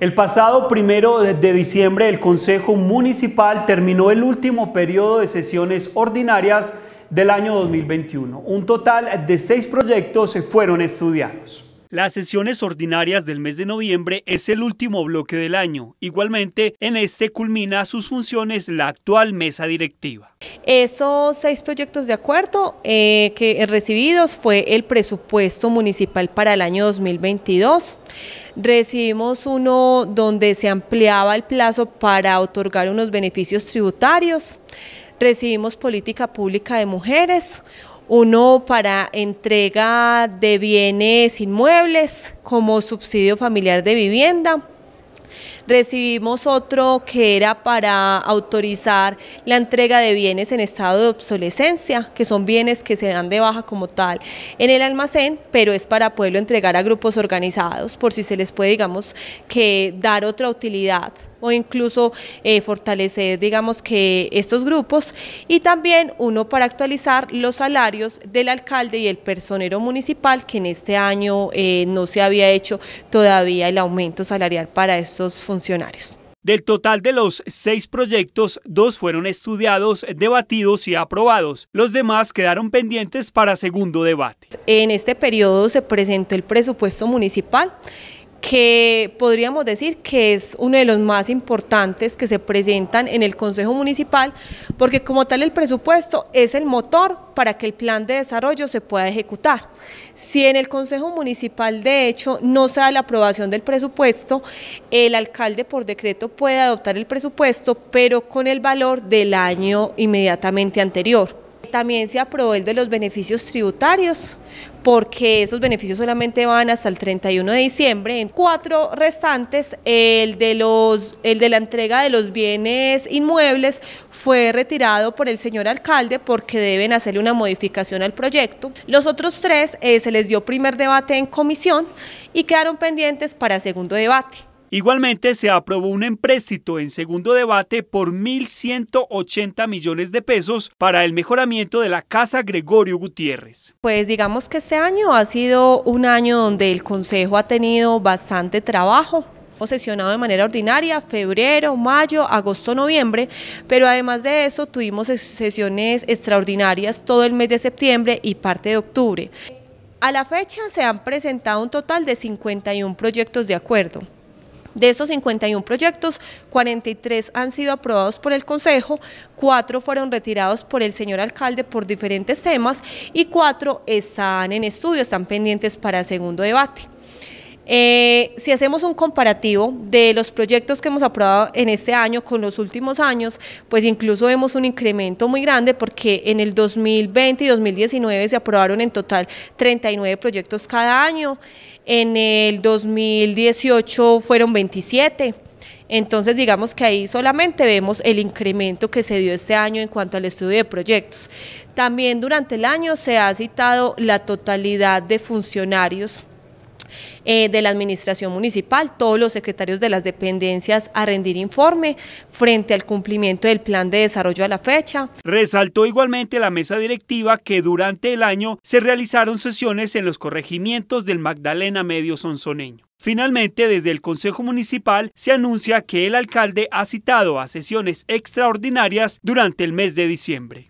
El pasado primero de diciembre el Consejo Municipal terminó el último periodo de sesiones ordinarias del año 2021. Un total de seis proyectos se fueron estudiados. Las sesiones ordinarias del mes de noviembre es el último bloque del año. Igualmente, en este culmina sus funciones la actual mesa directiva. Esos seis proyectos de acuerdo eh, que recibidos fue el presupuesto municipal para el año 2022. Recibimos uno donde se ampliaba el plazo para otorgar unos beneficios tributarios recibimos política pública de mujeres, uno para entrega de bienes inmuebles como subsidio familiar de vivienda, recibimos otro que era para autorizar la entrega de bienes en estado de obsolescencia, que son bienes que se dan de baja como tal en el almacén, pero es para poderlo entregar a grupos organizados, por si se les puede, digamos, que dar otra utilidad o incluso eh, fortalecer, digamos, que estos grupos y también uno para actualizar los salarios del alcalde y el personero municipal que en este año eh, no se había hecho todavía el aumento salarial para estos funcionarios del total de los seis proyectos, dos fueron estudiados, debatidos y aprobados. Los demás quedaron pendientes para segundo debate. En este periodo se presentó el presupuesto municipal que podríamos decir que es uno de los más importantes que se presentan en el Consejo Municipal, porque como tal el presupuesto es el motor para que el plan de desarrollo se pueda ejecutar. Si en el Consejo Municipal de hecho no se da la aprobación del presupuesto, el alcalde por decreto puede adoptar el presupuesto, pero con el valor del año inmediatamente anterior también se aprobó el de los beneficios tributarios, porque esos beneficios solamente van hasta el 31 de diciembre. En cuatro restantes, el de, los, el de la entrega de los bienes inmuebles fue retirado por el señor alcalde porque deben hacerle una modificación al proyecto. Los otros tres eh, se les dio primer debate en comisión y quedaron pendientes para segundo debate. Igualmente, se aprobó un empréstito en segundo debate por 1.180 millones de pesos para el mejoramiento de la Casa Gregorio Gutiérrez. Pues digamos que este año ha sido un año donde el Consejo ha tenido bastante trabajo, hemos sesionado de manera ordinaria febrero, mayo, agosto, noviembre, pero además de eso tuvimos sesiones extraordinarias todo el mes de septiembre y parte de octubre. A la fecha se han presentado un total de 51 proyectos de acuerdo. De estos 51 proyectos, 43 han sido aprobados por el Consejo, 4 fueron retirados por el señor alcalde por diferentes temas y 4 están en estudio, están pendientes para segundo debate. Eh, si hacemos un comparativo de los proyectos que hemos aprobado en este año con los últimos años, pues incluso vemos un incremento muy grande porque en el 2020 y 2019 se aprobaron en total 39 proyectos cada año, en el 2018 fueron 27. Entonces, digamos que ahí solamente vemos el incremento que se dio este año en cuanto al estudio de proyectos. También durante el año se ha citado la totalidad de funcionarios eh, de la Administración Municipal, todos los secretarios de las dependencias a rendir informe frente al cumplimiento del plan de desarrollo a la fecha. Resaltó igualmente la mesa directiva que durante el año se realizaron sesiones en los corregimientos del Magdalena Medio Sonsoneño. Finalmente, desde el Consejo Municipal se anuncia que el alcalde ha citado a sesiones extraordinarias durante el mes de diciembre.